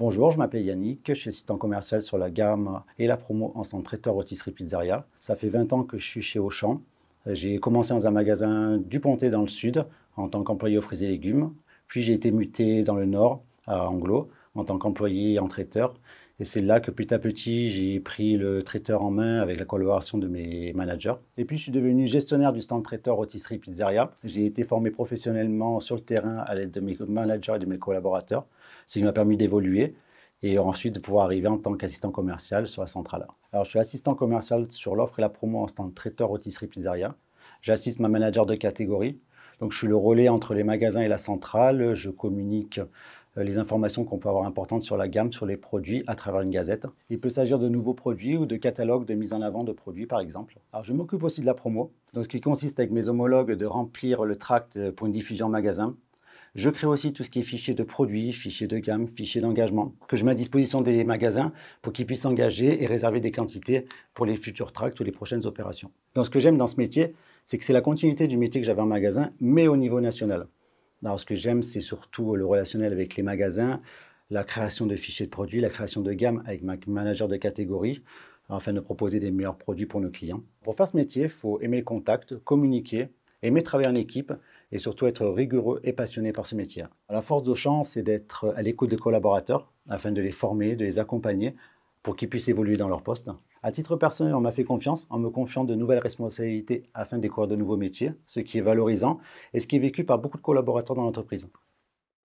Bonjour, je m'appelle Yannick, je suis assistant commercial sur la gamme et la promo en centre traiteur rôtisserie pizzeria. Ça fait 20 ans que je suis chez Auchan. J'ai commencé dans un magasin du ponté dans le sud en tant qu'employé aux fruits et légumes. Puis j'ai été muté dans le nord à Anglo en tant qu'employé en traiteur. Et c'est là que petit à petit, j'ai pris le traiteur en main avec la collaboration de mes managers. Et puis, je suis devenu gestionnaire du stand traiteur Rotisserie pizzeria. J'ai été formé professionnellement sur le terrain à l'aide de mes managers et de mes collaborateurs, ce qui m'a permis d'évoluer et ensuite de pouvoir arriver en tant qu'assistant commercial sur la centrale. Alors, je suis assistant commercial sur l'offre et la promo en stand traiteur Rotisserie pizzeria. J'assiste ma manager de catégorie. Donc, je suis le relais entre les magasins et la centrale. Je communique euh, les informations qu'on peut avoir importantes sur la gamme, sur les produits à travers une gazette. Il peut s'agir de nouveaux produits ou de catalogues de mise en avant de produits par exemple. je m'occupe aussi de la promo, donc ce qui consiste avec mes homologues de remplir le tract euh, pour une diffusion en magasin. Je crée aussi tout ce qui est fichier de produits, fichier de gamme, fichier d'engagement, que je mets à disposition des magasins pour qu'ils puissent engager et réserver des quantités pour les futurs tracts ou les prochaines opérations. Donc ce que j'aime dans ce métier, c'est que c'est la continuité du métier que j'avais en magasin, mais au niveau national ce que j'aime, c'est surtout le relationnel avec les magasins, la création de fichiers de produits, la création de gammes avec ma manager de catégorie, afin de proposer des meilleurs produits pour nos clients. Pour faire ce métier, il faut aimer le contact, communiquer, aimer travailler en équipe et surtout être rigoureux et passionné par ce métier. La force d'Auchan, c'est d'être à l'écoute des collaborateurs afin de les former, de les accompagner pour qu'ils puissent évoluer dans leur poste. À titre personnel, on m'a fait confiance en me confiant de nouvelles responsabilités afin de découvrir de nouveaux métiers, ce qui est valorisant et ce qui est vécu par beaucoup de collaborateurs dans l'entreprise.